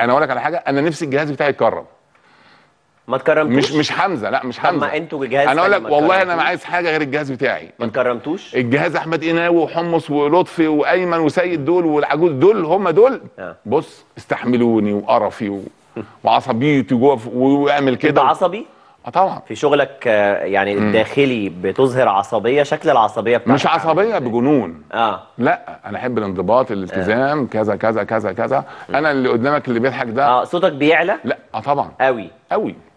انا اقول لك على حاجه انا نفسي الجهاز بتاعي يتكرم ما تكرمتوش مش مش حمزه لا مش حمزه طب ما انتوا جهاز انا اقول لك والله انا ما عايز حاجه غير الجهاز بتاعي ما تكرمتوش الجهاز احمد قناوي وحمص ولطفي وايمن وسيد دول والعجوز دول هم دول آه. بص استحملوني وقرفي و... وعصبيتي جوه واعمل كده انت عصبي؟ اه طبعا في شغلك آه، يعني الداخلي بتظهر عصبيه شكل العصبيه بتاعتك مش عصبيه بجنون اه لا انا احب الانضباط الالتزام آه. كذا كذا كذا كذا انا اللي قدامك اللي بيضحك ده اه صوتك بيعلى لا اه طبعا قوي قوي